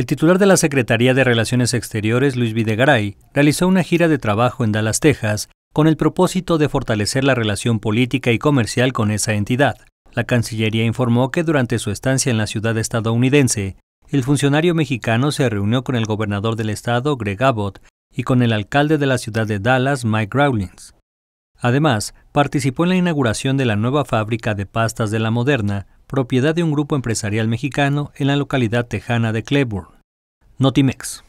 El titular de la Secretaría de Relaciones Exteriores, Luis Videgaray, realizó una gira de trabajo en Dallas, Texas, con el propósito de fortalecer la relación política y comercial con esa entidad. La Cancillería informó que durante su estancia en la ciudad estadounidense, el funcionario mexicano se reunió con el gobernador del estado, Greg Abbott, y con el alcalde de la ciudad de Dallas, Mike Rawlings. Además, participó en la inauguración de la nueva fábrica de pastas de la Moderna, propiedad de un grupo empresarial mexicano en la localidad tejana de Cleburne. Notimex.